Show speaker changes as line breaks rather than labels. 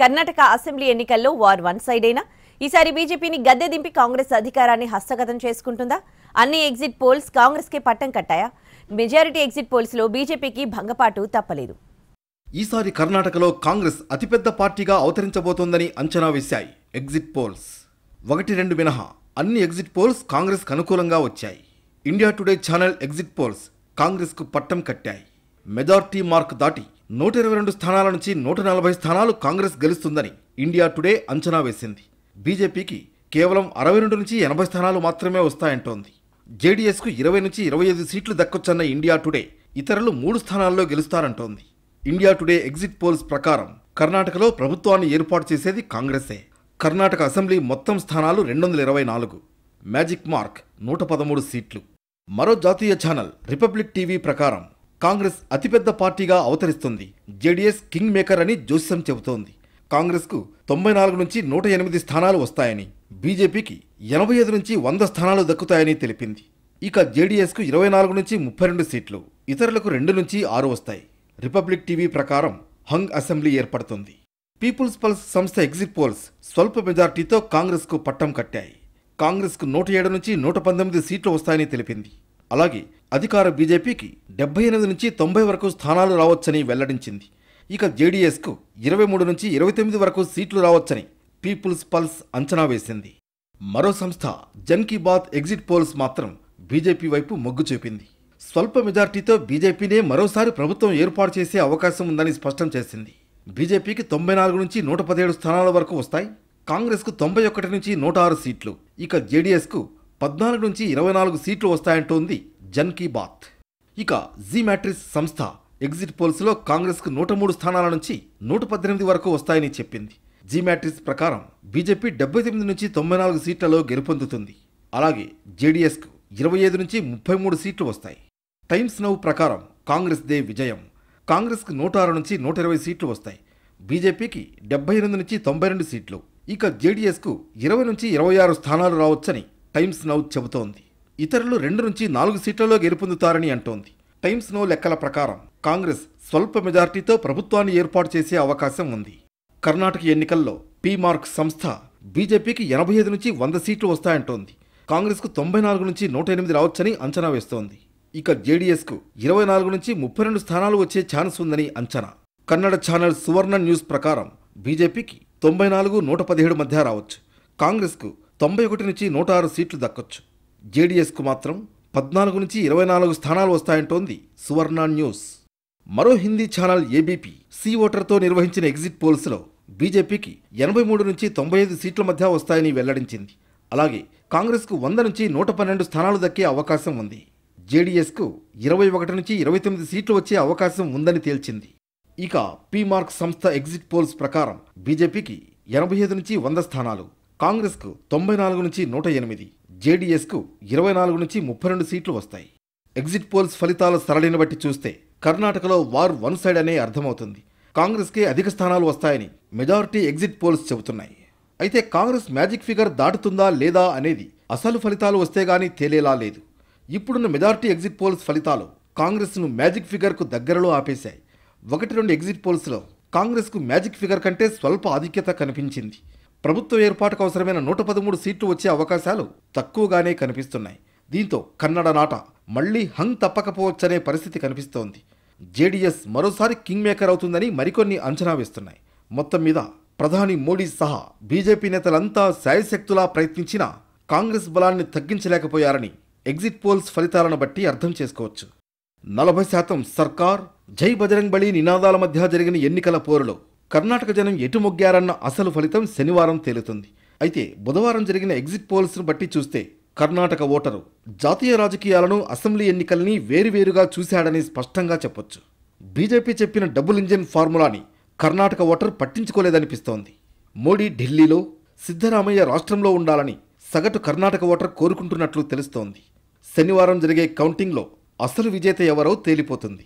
Karnataka assembly ఎన్నికల్లో war one side అయినా ఈసారి బీజేపీని గద్దె దింపి కాంగ్రెస్ అధికారాన్ని హస్తగతం చేసుకుంటుందా అన్ని ఎగ్జిట్ పోల్స్ కాంగ్రెస్కే పట్టం కట్టాయా మెజారిటీ ఎగ్జిట్ లో బీజేపీకి భంగపాటు తప్పలేదు ఈసారి కర్ణాటకలో కాంగ్రెస్ అతిపెద్ద పార్టీగా అవతరించబోతోందని అంచనా వేశాయి ఎగ్జిట్ పోల్స్ ఒకటి రెండు మినహా అన్ని ఎగ్జిట్ పోల్స్ కాంగ్రెస్కు అనుకూలంగా వచ్చాయి India Today channel exit polls కాంగ్రెస్కు పట్టం కట్టాయి మెజార్టీ మార్క్ దాటి నూట ఇరవై రెండు స్థానాల నుంచి నూట నలభై స్థానాలు కాంగ్రెస్ గెలుస్తుందని ఇండియా టుడే అంచనా వేసింది బీజేపీకి కేవలం అరవై రెండు నుంచి ఎనభై స్థానాలు మాత్రమే వస్తాయంటోంది జేడీఎస్కు ఇరవై నుంచి ఇరవై ఐదు సీట్లు దక్కొచ్చన్న ఇండియా టుడే ఇతరులు మూడు స్థానాల్లో గెలుస్తారంటోంది ఇండియా టుడే ఎగ్జిట్ పోల్స్ ప్రకారం కర్ణాటకలో ప్రభుత్వాన్ని ఏర్పాటు చేసేది కాంగ్రెసే కర్ణాటక అసెంబ్లీ మొత్తం స్థానాలు రెండు వందల ఇరవై నాలుగు మ్యాజిక్ మార్క్ నూట పదమూడు సీట్లు మరో జాతీయ ఛానల్ రిపబ్లిక్ టీవీ ప్రకారం కాంగ్రెస్ అతిపెద్ద పార్టీగా అవతరిస్తుంది జేడీఎస్ కింగ్ మేకర్ అని జోస్యం చెబుతోంది కాంగ్రెస్కు తొంభై నాలుగు నుంచి నూట ఎనిమిది స్థానాలు వస్తాయని బీజేపీకి ఎనభై ఐదు నుంచి వంద స్థానాలు దక్కుతాయని తెలిపింది ఇక జేడీఎస్కు ఇరవై నాలుగు నుంచి ముప్పై రెండు సీట్లు ఇతరులకు రెండు నుంచి ఆరు వస్తాయి రిపబ్లిక్ టీవీ ప్రకారం హంగ్ అసెంబ్లీ ఏర్పడుతుంది పీపుల్స్ పల్స్ సంస్థ ఎగ్జిట్ పోల్స్ స్వల్ప మెజార్టీతో కాంగ్రెస్కు పట్టం కట్టాయి కాంగ్రెస్కు నూట ఏడు నుంచి నూట పంతొమ్మిది సీట్లు వస్తాయని తెలిపింది అలాగే అధికార బీజేపీకి డెబ్బై ఎనిమిది నుంచి తొంభై వరకు స్థానాలు రావచ్చని వెల్లడించింది ఇక జేడీఎస్కు ఇరవై మూడు నుంచి ఇరవై తొమ్మిది వరకు సీట్లు రావచ్చని పీపుల్స్ పల్స్ అంచనా వేసింది మరో సంస్థ జన్ కీ బాత్ ఎగ్జిట్ పోల్స్ మాత్రం బీజేపీ వైపు మొగ్గు చూపింది స్వల్ప మెజార్టీతో బీజేపీనే మరోసారి ప్రభుత్వం ఏర్పాటు చేసే అవకాశం ఉందని స్పష్టం చేసింది బీజేపీకి తొంభై నాలుగు నుంచి నూట పదిహేడు స్థానాల వరకు వస్తాయి కాంగ్రెస్కు తొంభై ఒకటి నుంచి నూట ఆరు సీట్లు ఇక జేడీఎస్కు పద్నాలుగు నుంచి ఇరవై నాలుగు సీట్లు వస్తాయంటోంది జన్ కీ బాత్ ఇక జీ మ్యాట్రిక్స్ సంస్థ ఎగ్జిట్ పోల్స్లో కాంగ్రెస్కు నూట మూడు స్థానాల నుంచి నూట పద్దెనిమిది వరకు వస్తాయని చెప్పింది జీ మ్యాట్రిక్స్ ప్రకారం బీజేపీ డెబ్బై తొమ్మిది నుంచి తొంభై నాలుగు సీట్లలో గెలుపొందుతుంది అలాగే జేడీఎస్కు ఇరవై ఐదు నుంచి ముప్పై మూడు సీట్లు వస్తాయి టైమ్స్ నౌ ప్రకారం కాంగ్రెస్ దే విజయం కాంగ్రెస్కు నూట ఆరు నుంచి నూట ఇరవై సీట్లు వస్తాయి బీజేపీకి డెబ్బై ఎనిమిది నుంచి తొంభై రెండు సీట్లు ఇక జేడీఎస్కు ఇరవై నుంచి ఇరవై ఆరు స్థానాలు రావచ్చని టైమ్స్ నౌ చెబుతోంది ఇతరులు రెండు నుంచి నాలుగు సీట్లలో గెలుపొందుతారని అంటోంది టైమ్స్ నో లెక్కల ప్రకారం కాంగ్రెస్ స్వల్ప మెజార్టీతో ప్రభుత్వాన్ని ఏర్పాటు చేసే అవకాశం ఉంది కర్ణాటక ఎన్నికల్లో పీమార్క్ సంస్థ బీజేపీకి ఎనభై ఐదు నుంచి వంద సీట్లు వస్తాయంటోంది కాంగ్రెస్కు తొంభై నాలుగు నుంచి నూట ఎనిమిది రావచ్చని అంచనా వేస్తోంది ఇక జేడీఎస్కు ఇరవై నాలుగు నుంచి ముప్పై రెండు స్థానాలు వచ్చే ఛాన్స్ ఉందని అంచనా కన్నడ ఛానల్ సువర్ణ న్యూస్ ప్రకారం బీజేపీకి తొంభై నాలుగు నూట పదిహేడు మధ్య రావచ్చు కాంగ్రెస్కు తొంభై ఒకటి నుంచి నూట ఆరు సీట్లు దక్కొచ్చు జేడీఎస్కు మాత్రం పద్నాలుగు నుంచి ఇరవై నాలుగు స్థానాలు వస్తాయంటోంది సువర్ణ న్యూస్ మరో హిందీ ఛానల్ ఏబీపీ సీ ఓటర్తో నిర్వహించిన ఎగ్జిట్ పోల్స్లో బీజేపీకి ఎనభై మూడు నుంచి తొంభై ఐదు సీట్ల మధ్య వస్తాయని వెల్లడించింది అలాగే కాంగ్రెస్కు వంద నుంచి నూట పన్నెండు స్థానాలు దక్కే అవకాశం ఉంది జేడీఎస్కు ఇరవై ఒకటి నుంచి ఇరవై తొమ్మిది సీట్లు వచ్చే అవకాశం ఉందని తేల్చింది ఇక మార్క్ సంస్థ ఎగ్జిట్ పోల్స్ ప్రకారం బీజేపీకి ఎనభై ఐదు నుంచి వంద స్థానాలు కాంగ్రెస్కు తొంభై నాలుగు నుంచి నూట ఎనిమిది జేడీఎస్కు ఇరవై నాలుగు నుంచి ముప్పై రెండు సీట్లు వస్తాయి ఎగ్జిట్ పోల్స్ ఫలితాల సరళిని బట్టి చూస్తే కర్ణాటకలో వార్ వన్ సైడ్ అనే అర్థమవుతుంది కాంగ్రెస్కే అధిక స్థానాలు వస్తాయని మెజారిటీ ఎగ్జిట్ పోల్స్ చెబుతున్నాయి అయితే కాంగ్రెస్ మ్యాజిక్ ఫిగర్ దాటుతుందా లేదా అనేది అసలు ఫలితాలు వస్తే గానీ తేలేలా లేదు ఇప్పుడున్న మెజార్టీ ఎగ్జిట్ పోల్స్ ఫలితాలు కాంగ్రెస్ను మ్యాజిక్ ఫిగర్కు దగ్గరలో ఆపేశాయి ఒకటి రెండు ఎగ్జిట్ పోల్స్లో కాంగ్రెస్కు మ్యాజిక్ ఫిగర్ కంటే స్వల్ప ఆధిక్యత కనిపించింది ప్రభుత్వ ఏర్పాటుకు అవసరమైన నూట పదమూడు సీట్లు వచ్చే అవకాశాలు తక్కువగానే కనిపిస్తున్నాయి దీంతో కన్నడ నాట మళ్లీ హంగ్ తప్పకపోవచ్చనే పరిస్థితి కనిపిస్తోంది జేడీఎస్ మరోసారి కింగ్ మేకర్ అవుతుందని మరికొన్ని అంచనా వేస్తున్నాయి మొత్తం మీద ప్రధాని మోడీ సహా బీజేపీ నేతలంతా శాయశక్తులా ప్రయత్నించినా కాంగ్రెస్ బలాన్ని తగ్గించలేకపోయారని ఎగ్జిట్ పోల్స్ ఫలితాలను బట్టి అర్థం చేసుకోవచ్చు నలభై శాతం సర్కార్ జై బజరంగ్ బలి నినాదాల మధ్య జరిగిన ఎన్నికల పోరులో కర్ణాటక జనం ఎటు మొగ్గారన్న అసలు ఫలితం శనివారం తేలుతుంది అయితే బుధవారం జరిగిన ఎగ్జిట్ పోల్స్ను బట్టి చూస్తే కర్ణాటక ఓటరు జాతీయ రాజకీయాలను అసెంబ్లీ ఎన్నికల్ని వేరువేరుగా చూశాడని స్పష్టంగా చెప్పొచ్చు బీజేపీ చెప్పిన డబుల్ ఇంజిన్ ఫార్ములాని కర్ణాటక ఓటర్ పట్టించుకోలేదనిపిస్తోంది మోడీ ఢిల్లీలో సిద్ధరామయ్య రాష్ట్రంలో ఉండాలని సగటు కర్ణాటక ఓటర్ కోరుకుంటున్నట్లు తెలుస్తోంది శనివారం జరిగే కౌంటింగ్లో అసలు విజేత ఎవరో తేలిపోతుంది